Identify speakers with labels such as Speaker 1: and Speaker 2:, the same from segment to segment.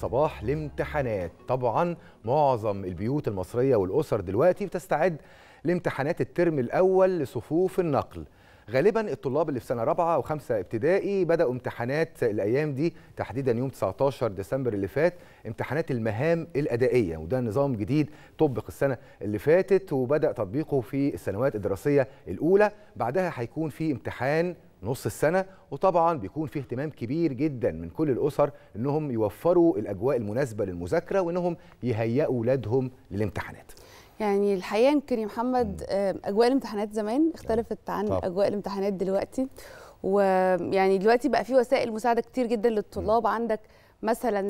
Speaker 1: صباح الامتحانات طبعا معظم البيوت المصرية والأسر دلوقتي بتستعد لامتحانات الترم الأول لصفوف النقل غالبا الطلاب اللي في سنه رابعه وخمسه ابتدائي بداوا امتحانات الايام دي تحديدا يوم 19 ديسمبر اللي فات امتحانات المهام الادائيه وده نظام جديد طبق السنه اللي فاتت وبدا تطبيقه في السنوات الدراسيه الاولى بعدها هيكون في امتحان نص السنه وطبعا بيكون في اهتمام كبير جدا من كل الاسر انهم يوفروا الاجواء المناسبه للمذاكره وانهم يهيئوا اولادهم للامتحانات
Speaker 2: يعني الحقيقه يمكن يا محمد آه، اجواء الامتحانات زمان اختلفت عن طب. اجواء الامتحانات دلوقتي ويعني دلوقتي بقى في وسائل مساعده كتير جدا للطلاب عندك مثلا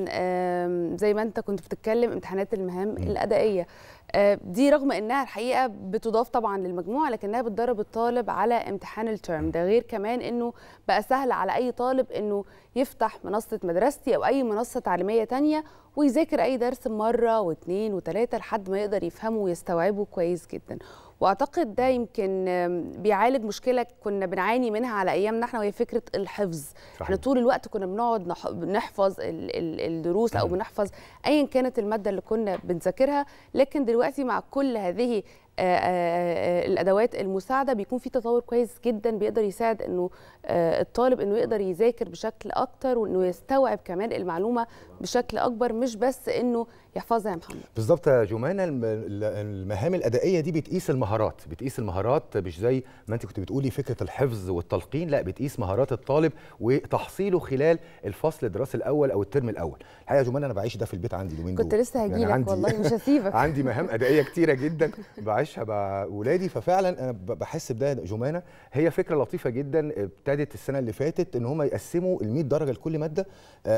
Speaker 2: زي ما انت كنت بتتكلم امتحانات المهام الادائيه آه، دي رغم انها الحقيقه بتضاف طبعا للمجموع لكنها بتدرب الطالب على امتحان الترم ده غير كمان انه بقى سهل على اي طالب انه يفتح منصه مدرستي او اي منصه تعليميه تانية ويذاكر اي درس مره واثنين وثلاثه لحد ما يقدر يفهمه ويستوعبه كويس جدا واعتقد ده يمكن بيعالج مشكله كنا بنعاني منها على ايامنا احنا وهي فكره الحفظ صحيح. احنا طول الوقت كنا بنقعد نحفظ الدروس او بنحفظ ايا كانت الماده اللي كنا بنذاكرها لكن دلوقتي مع كل هذه آه، آه، آه، الادوات المساعده بيكون في تطور كويس جدا بيقدر يساعد انه الطالب انه يقدر يذاكر بشكل اكتر وانه يستوعب كمان المعلومه بشكل اكبر مش بس انه يحفظها يا محمد
Speaker 1: بالظبط يا جمانه المهام الادائيه دي بتقيس المهارات بتقيس المهارات مش زي ما انت كنت بتقولي فكره الحفظ والتلقين لا بتقيس مهارات الطالب وتحصيله خلال الفصل الدراسي الاول او الترم الاول الحقيقه يا جمانه انا بعيش ده في البيت عندي كنت لسه هجيلك يعني والله مش هسيبك عندي مهام ادائيه كتيره جدا بعيش بعيشها مع ولادي ففعلا انا بحس بده جمانه هي فكره لطيفه جدا ابتدت السنه اللي فاتت ان هم يقسموا ال 100 درجه لكل ماده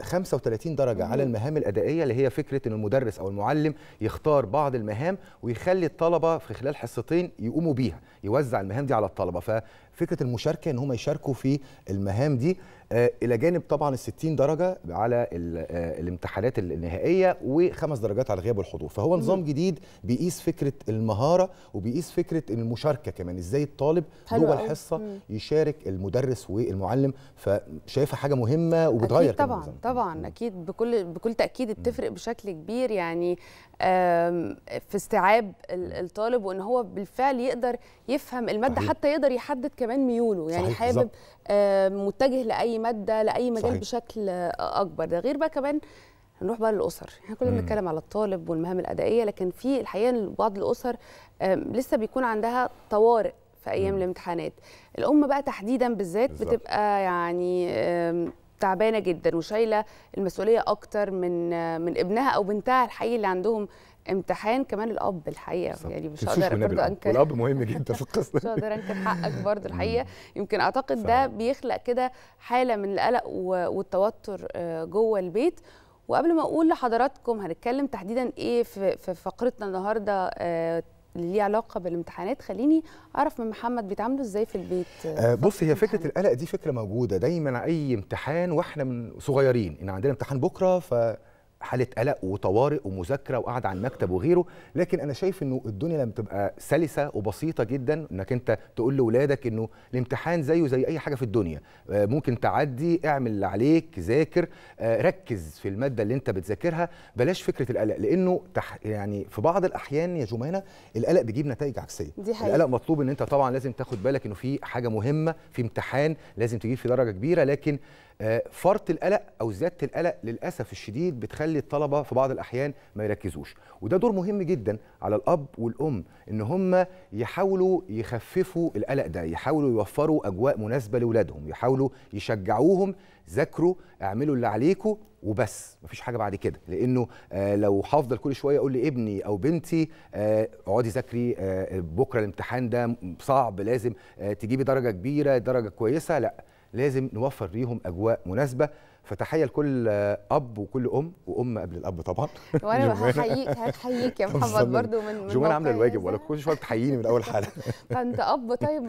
Speaker 1: 35 آه، درجه مم. على المهام الادائيه اللي هي فكره ان المدرس او المعلم يختار بعض المهام ويخلي الطلبه في خلال حصتين يقوموا بيها يوزع المهام دي على الطلبه ففكره المشاركه ان هم يشاركوا في المهام دي آه، الى جانب طبعا ال 60 درجه على آه، الامتحانات النهائيه وخمس درجات على غياب الحضور فهو نظام جديد بيقيس فكره المهاره وبيقيس فكره المشاركه كمان ازاي الطالب جوه الحصه مم. يشارك المدرس والمعلم فشايفه حاجه مهمه وبتغير أكيد طبعا كمان
Speaker 2: طبعا مم. اكيد بكل بكل تاكيد بتفرق بشكل كبير يعني في استيعاب الطالب وان هو بالفعل يقدر يفهم الماده صحيح. حتى يقدر يحدد كمان ميوله يعني صحيح. حابب متجه لاي ماده لاي مجال صحيح. بشكل اكبر ده غير بقى كمان نروح بقى للاسر احنا كلنا بنتكلم على الطالب والمهام الادائيه لكن في الحقيقه بعض الاسر لسه بيكون عندها طوارئ في ايام مم. الامتحانات الام بقى تحديدا بالذات بتبقى يعني تعبانه جدا وشايله المسؤوليه اكتر من من ابنها او بنتها الحقيقي اللي عندهم امتحان كمان الاب الحقيقه يعني مش هقدر برضه انكر الاب
Speaker 1: مهم جدا في القصه مش هقدر
Speaker 2: انكر حقك برضه الحقيقه يمكن اعتقد صح. ده بيخلق كده حاله من القلق والتوتر آه، جوه البيت وقبل ما اقول لحضراتكم هنتكلم تحديدا ايه في فقرتنا النهارده آه، اللي ليه علاقه بالامتحانات خليني اعرف من محمد بيتعاملوا ازاي في البيت آه بص
Speaker 1: هي فكره القلق دي فكره موجوده دايما اي امتحان واحنا من صغيرين ان عندنا امتحان بكره ف حاله قلق وطوارئ ومذاكره وقعد على المكتب وغيره لكن انا شايف انه الدنيا لما تبقى سلسه وبسيطه جدا انك انت تقول لاولادك انه الامتحان زيه زي اي حاجه في الدنيا آه، ممكن تعدي اعمل اللي عليك ذاكر آه، ركز في الماده اللي انت بتذاكرها بلاش فكره القلق لانه تح يعني في بعض الاحيان يا جمانه القلق بيجيب نتائج عكسيه دي حقيقة. القلق مطلوب ان انت طبعا لازم تاخد بالك انه في حاجه مهمه في امتحان لازم تجيب في درجه كبيره لكن آه، فرط القلق او زياده القلق للاسف الشديد بتخلي الطلبه في بعض الاحيان ما يركزوش وده دور مهم جدا على الاب والام ان هم يحاولوا يخففوا القلق ده يحاولوا يوفروا اجواء مناسبه لاولادهم يحاولوا يشجعوهم ذاكروا اعملوا اللي عليكم وبس مفيش حاجه بعد كده لانه آه، لو هفضل كل شويه اقول لابني او بنتي آه، اقعدي ذاكري بكره الامتحان ده صعب لازم تجيبي درجه كبيره درجه كويسه لا لازم نوفر ليهم اجواء مناسبه فتحيه لكل اب وكل ام وام قبل الاب طبعا وانا هحييك هتحييك يا محمد برضو من جوانا عامله الواجب ولا كل شويه بتحييني من اول حلقه فانت
Speaker 2: اب طيب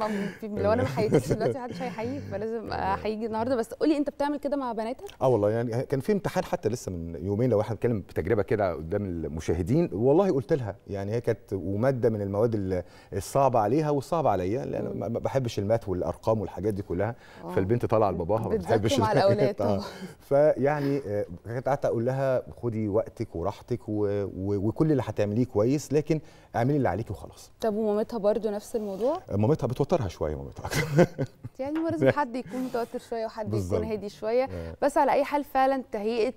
Speaker 2: لو انا ما حييتكش دلوقتي محدش هيحييك فلازم احييك النهارده بس قولي انت بتعمل كده مع بناتك؟
Speaker 1: اه والله يعني كان في امتحان حتى لسه من يومين لو احنا بنتكلم بتجربه كده قدام المشاهدين والله قلت لها يعني هي كانت وماده من المواد الصعبه عليها والصعبه عليا لان ما بحبش المات والارقام والحاجات دي كلها آه. فالبنت طالعه لباباها ما بتحبش الاولاد آه. فيعني آه، كنت قعدت اقول لها خدي وقتك وراحتك و... و... وكل اللي هتعمليه كويس لكن اعملي اللي عليكي وخلاص
Speaker 2: طب ومامتها برضو نفس الموضوع
Speaker 1: آه، مامتها بتوترها شويه مامتها
Speaker 2: يعني لازم حد يكون متوتر شويه وحد يكون هادي شويه آه. بس على اي حال فعلا تهيئه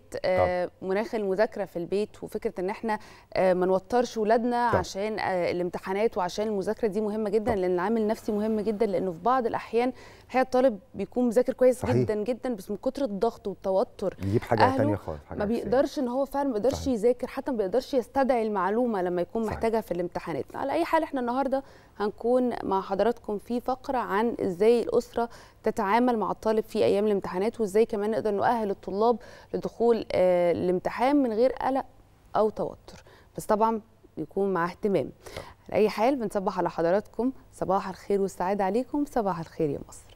Speaker 2: مناخ المذاكره في البيت وفكره ان احنا ما نوترش ولادنا عشان الامتحانات وعشان المذاكره دي مهمه جدا طب. لان العامل النفسي مهم جدا لانه في بعض الاحيان هي الطالب بيكون مذاكر كويس صحيح. جدا جدا بس من كتر الضغط توتر يجيب حاجه ثانيه خالص حاجة ما بيقدرش ان هو فعلا ما بيقدرش صحيح. يذاكر حتى ما بيقدرش يستدعي المعلومه لما يكون صحيح. محتاجها في الامتحانات على اي حال احنا النهارده هنكون مع حضراتكم في فقره عن ازاي الاسره تتعامل مع الطالب في ايام الامتحانات وازاي كمان نقدر نؤهل الطلاب لدخول آه، الامتحان من غير قلق او توتر بس طبعا يكون مع اهتمام على اي حال بنصبح على حضراتكم صباح الخير والسعاده عليكم صباح الخير يا مصر